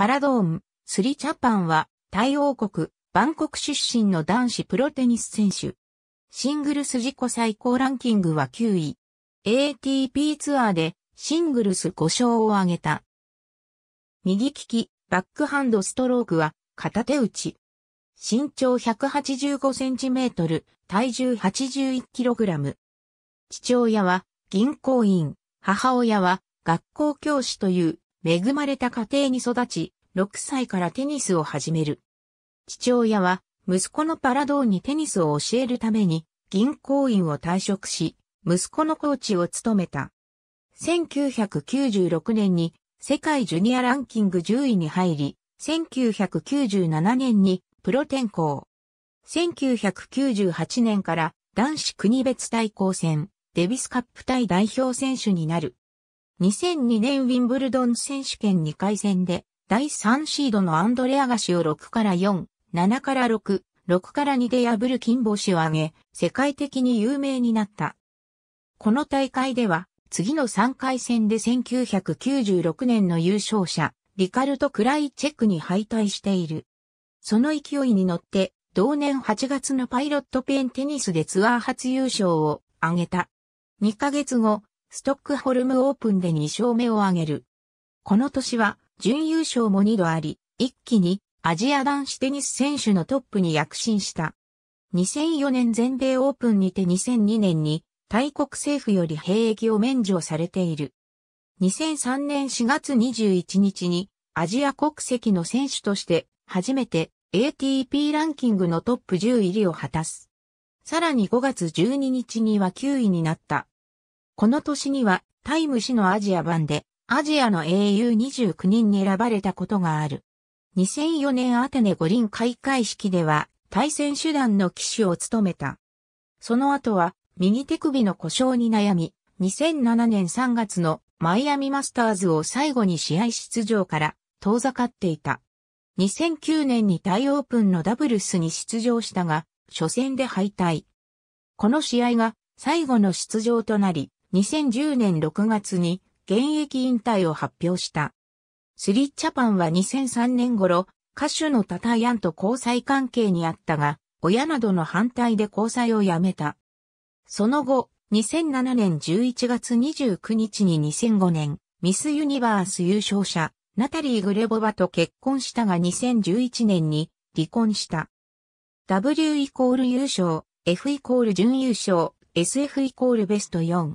パラドーム、スリ・チャパンは、タイ王国、バンコク出身の男子プロテニス選手。シングルス自己最高ランキングは9位。ATP ツアーでシングルス5勝を挙げた。右利き、バックハンドストロークは片手打ち。身長1 8 5センチメートル、体重 81kg。父親は銀行員、母親は学校教師という恵まれた家庭に育ち、6歳からテニスを始める。父親は、息子のパラドーにテニスを教えるために、銀行員を退職し、息子のコーチを務めた。1996年に世界ジュニアランキング10位に入り、1997年にプロ転向。1998年から男子国別対抗戦、デビスカップ対代表選手になる。2002年ウィンブルドン選手権2回戦で、第3シードのアンドレアガシを6から4、7から6、6から2で破る金星を挙げ、世界的に有名になった。この大会では、次の3回戦で1996年の優勝者、リカルト・クライチェックに敗退している。その勢いに乗って、同年8月のパイロットペンテニスでツアー初優勝を挙げた。2ヶ月後、ストックホルムオープンで2勝目を挙げる。この年は、準優勝も2度あり、一気にアジア男子テニス選手のトップに躍進した。2004年全米オープンにて2002年に大国政府より兵役を免除されている。2003年4月21日にアジア国籍の選手として初めて ATP ランキングのトップ10入りを果たす。さらに5月12日には9位になったこの年にはタイム誌のアジア版でアジアの英雄29人に選ばれたことがある。2004年アテネ五輪開会式では対戦手段の騎手を務めた。その後は右手首の故障に悩み、2007年3月のマイアミマスターズを最後に試合出場から遠ざかっていた。2009年にタイオープンのダブルスに出場したが、初戦で敗退。この試合が最後の出場となり、2010年6月に現役引退を発表した。スリッチャパンは2003年頃、歌手のタタヤンと交際関係にあったが、親などの反対で交際をやめた。その後、2007年11月29日に2005年、ミスユニバース優勝者、ナタリー・グレボバと結婚したが2011年に離婚した。W イコール優勝、F イコール準優勝、SF イコールベスト4。